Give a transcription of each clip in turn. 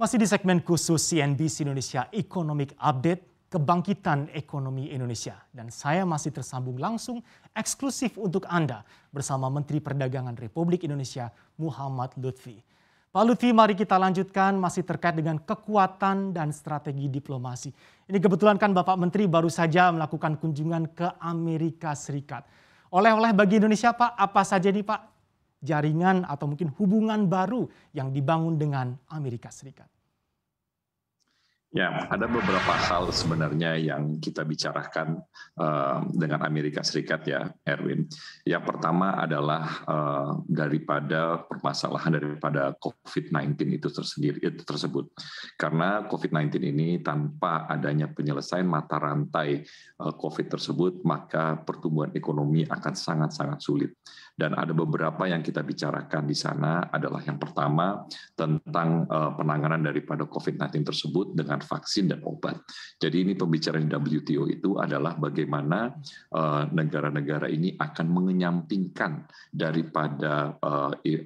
Masih di segmen khusus CNBC Indonesia Economic Update, kebangkitan ekonomi Indonesia. Dan saya masih tersambung langsung eksklusif untuk Anda bersama Menteri Perdagangan Republik Indonesia Muhammad Lutfi. Pak Lutfi, mari kita lanjutkan masih terkait dengan kekuatan dan strategi diplomasi. Ini kebetulan kan Bapak Menteri baru saja melakukan kunjungan ke Amerika Serikat. Oleh-oleh bagi Indonesia Pak, apa saja nih Pak jaringan atau mungkin hubungan baru yang dibangun dengan Amerika Serikat? Ya, ada beberapa hal sebenarnya yang kita bicarakan uh, dengan Amerika Serikat ya, Erwin. Yang pertama adalah uh, daripada permasalahan daripada COVID-19 itu tersendiri itu tersebut. Karena COVID-19 ini tanpa adanya penyelesaian mata rantai uh, COVID tersebut, maka pertumbuhan ekonomi akan sangat-sangat sulit dan ada beberapa yang kita bicarakan di sana adalah yang pertama tentang eh, penanganan daripada COVID-19 tersebut dengan vaksin dan obat. Jadi ini pembicaraan WTO itu adalah bagaimana eh, negara-negara ini akan mengenyampingkan daripada eh,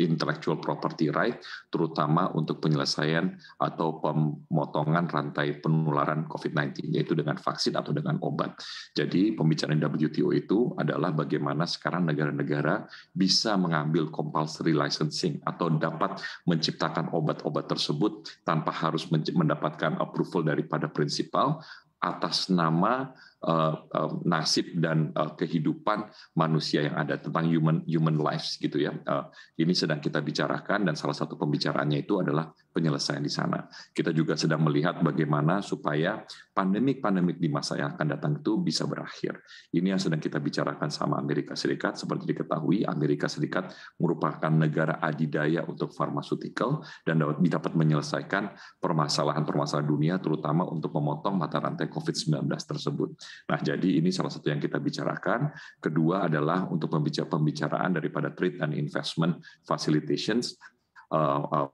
intellectual property right terutama untuk penyelesaian atau pemotongan rantai penularan COVID-19 yaitu dengan vaksin atau dengan obat. Jadi pembicaraan WTO itu adalah bagaimana sekarang negara negara bisa mengambil compulsory licensing atau dapat menciptakan obat-obat tersebut tanpa harus mendapatkan approval daripada prinsipal atas nama Eh, eh, nasib dan eh, kehidupan manusia yang ada tentang human human lives gitu ya. Ini sedang kita bicarakan dan salah satu pembicaraannya itu adalah penyelesaian di sana. Kita juga sedang melihat bagaimana supaya pandemik-pandemik di masa yang akan datang itu bisa berakhir. Ini yang sedang kita bicarakan sama Amerika Serikat. Seperti diketahui, Amerika Serikat merupakan negara adidaya untuk pharmaceutical dan dapat menyelesaikan permasalahan-permasalahan dunia terutama untuk memotong mata rantai COVID-19 tersebut. Nah, jadi ini salah satu yang kita bicarakan. Kedua adalah untuk pembicaraan daripada trade and investment facilitations. Eh, eh,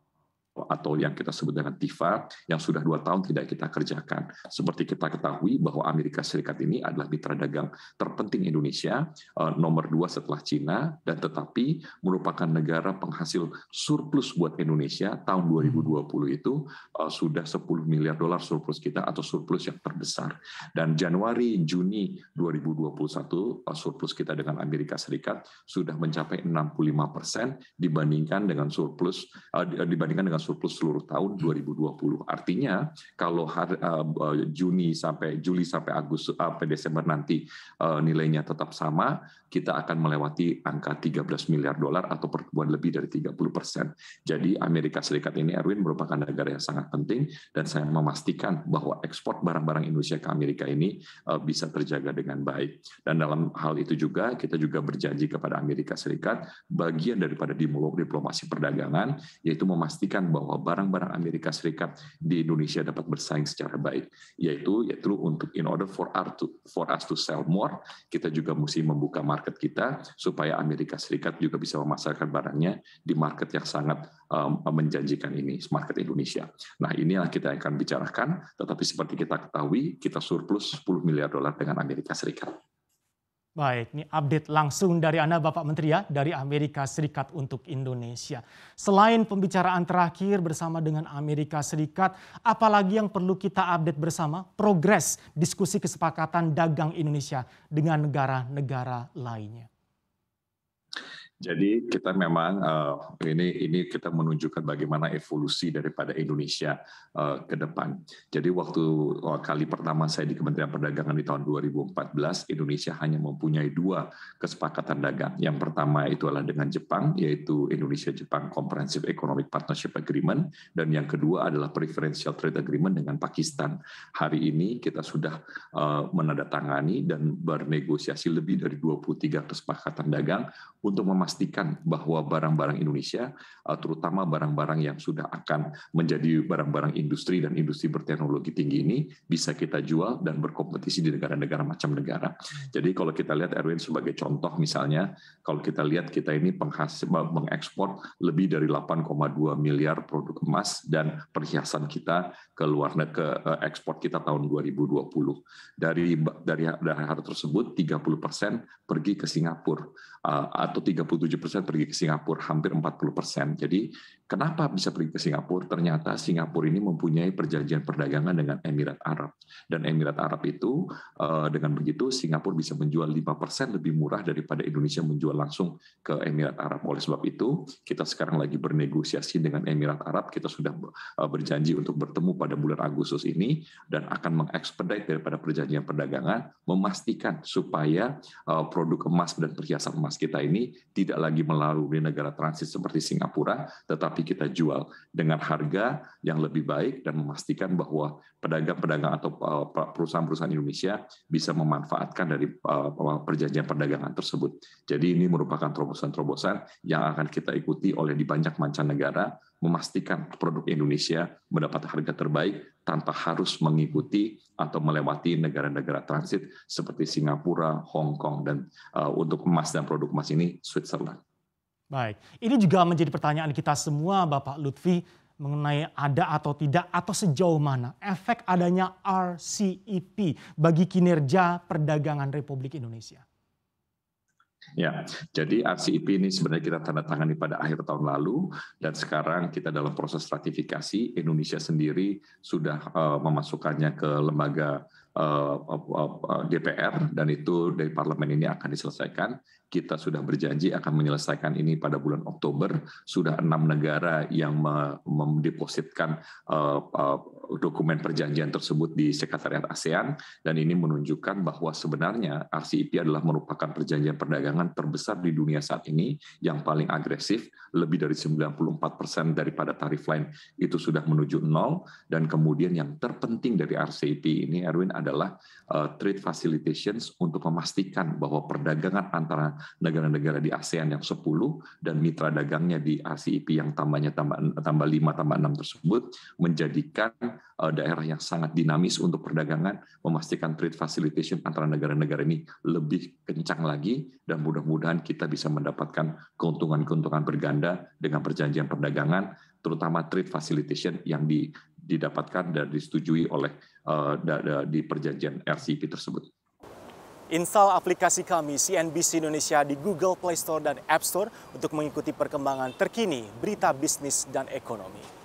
atau yang kita sebut dengan TIFA yang sudah dua tahun tidak kita kerjakan. Seperti kita ketahui bahwa Amerika Serikat ini adalah mitra dagang terpenting Indonesia, eh, nomor dua setelah Cina, dan tetapi merupakan negara penghasil surplus buat Indonesia tahun 2020 hmm. itu eh, sudah 10 miliar dolar surplus kita atau surplus yang terbesar. Dan Januari Juni 2021 eh, surplus kita dengan Amerika Serikat sudah mencapai 65 persen dibandingkan dengan surplus dibandingkan dengan surplus seluruh tahun 2020. Hmm. Artinya kalau hari, uh, eh, eh, Juni sampai Juli sampai Agustus sampai Desember nanti uh, nilainya tetap sama, kita akan melewati angka 13 miliar dolar atau pertumbuhan lebih dari 30 persen. Jadi Amerika Serikat ini Erwin merupakan negara yang sangat penting dan saya memastikan bahwa ekspor barang-barang Indonesia ke Amerika ini uh, bisa terjaga dengan baik. Dan dalam hal itu juga kita juga berjanji kepada Amerika Serikat bagian daripada diplomasi perdagangan yaitu memastikan bahwa barang-barang Amerika Serikat di Indonesia dapat bersaing secara baik, yaitu yaitu untuk in order for us to for us to sell more, kita juga mesti membuka market kita supaya Amerika Serikat juga bisa memasarkan barangnya di market yang sangat um, menjanjikan ini, market Indonesia. Nah, inilah kita akan bicarakan, tetapi seperti kita ketahui, kita surplus 10 miliar dolar dengan Amerika Serikat. Baik, ini update langsung dari Anda Bapak Menteri ya, dari Amerika Serikat untuk Indonesia. Selain pembicaraan terakhir bersama dengan Amerika Serikat, apalagi yang perlu kita update bersama? Progres diskusi kesepakatan dagang Indonesia dengan negara-negara lainnya. Jadi kita memang eh, ini ini kita menunjukkan bagaimana evolusi daripada Indonesia eh, ke depan. Jadi waktu eh, kali pertama saya di Kementerian Perdagangan di tahun 2014, Indonesia hanya mempunyai dua kesepakatan dagang. Yang pertama itu adalah dengan Jepang, yaitu Indonesia Jepang Comprehensive Economic Partnership Agreement, dan yang kedua adalah Preferential Trade Agreement dengan Pakistan. Hari ini kita sudah menandatangani dan bernegosiasi lebih dari 23 kesepakatan dagang untuk memastikan memastikan bahwa barang-barang Indonesia, eh, terutama barang-barang yang sudah akan menjadi barang-barang industri dan industri berteknologi tinggi ini bisa kita jual dan berkompetisi di negara-negara macam negara. Hmm. Jadi kalau kita lihat Erwin sebagai contoh misalnya, kalau kita lihat kita ini penghasil mengekspor lebih dari 8,2 miliar produk emas dan perhiasan kita ke luar ke eh, ekspor kita tahun 2020. Dari dari dari hal tersebut 30% pergi ke Singapura eh, atau 30 persen pergi ke Singapura, hampir 40%. Jadi kenapa bisa pergi ke Singapura? Ternyata Singapura ini mempunyai perjanjian perdagangan dengan Emirat Arab. Dan Emirat Arab itu eh, dengan begitu Singapura bisa menjual 5% lebih murah daripada Indonesia menjual langsung ke Emirat Arab. Oleh sebab itu, kita sekarang lagi bernegosiasi dengan Emirat Arab. Kita sudah eh, berjanji untuk bertemu pada bulan Agustus ini dan akan mengekspedit daripada perjanjian perdagangan memastikan supaya eh, produk emas dan perhiasan emas kita ini tidak tidak lagi melalui negara transit seperti Singapura, tetapi kita jual dengan harga yang lebih baik dan memastikan bahwa pedagang-pedagang atau eh, perusahaan-perusahaan Indonesia bisa memanfaatkan dari eh, eh, perjanjian perdagangan tersebut. Jadi ini merupakan terobosan-terobosan yang akan kita ikuti oleh di banyak mancanegara memastikan produk Indonesia mendapat harga terbaik tanpa harus mengikuti atau melewati negara-negara transit seperti Singapura, Hong Kong dan uh, untuk emas dan produk emas ini Switzerland. Baik, ini juga menjadi pertanyaan kita semua Bapak Lutfi mengenai ada atau tidak atau sejauh mana efek adanya RCEP bagi kinerja perdagangan Republik Indonesia. Ya, jadi RCEP ini sebenarnya kita tanda tangani pada akhir tahun lalu dan sekarang kita dalam proses ratifikasi. Indonesia sendiri sudah eh, memasukkannya ke lembaga Eh, eh, eh, DPR dan itu dari parlemen ini akan diselesaikan. Kita sudah berjanji akan menyelesaikan ini pada bulan Oktober. Sudah enam negara yang mendepositkan dokumen perjanjian tersebut di Sekretariat ASEAN dan ini menunjukkan bahwa sebenarnya RCEP adalah merupakan perjanjian perdagangan terbesar di dunia saat ini yang paling agresif. Lebih dari 94 persen daripada tarif lain itu sudah menuju nol dan kemudian yang terpenting dari RCEP ini Erwin adalah eh, trade facilitations untuk memastikan bahwa perdagangan antara negara-negara di ASEAN yang 10 dan mitra dagangnya di ASEAN yang tambahnya tambah tambah 5 tambah 6 tersebut menjadikan eh, daerah yang sangat dinamis untuk perdagangan memastikan trade facilitation antara negara-negara ini lebih kencang lagi dan mudah-mudahan kita bisa mendapatkan keuntungan-keuntungan berganda dengan perjanjian perdagangan terutama trade facilitation yang di didapatkan dan disetujui oleh uh, di perjanjian RCP tersebut. Install aplikasi kami CNBC Indonesia di Google Play Store dan App Store untuk mengikuti perkembangan terkini berita bisnis dan ekonomi.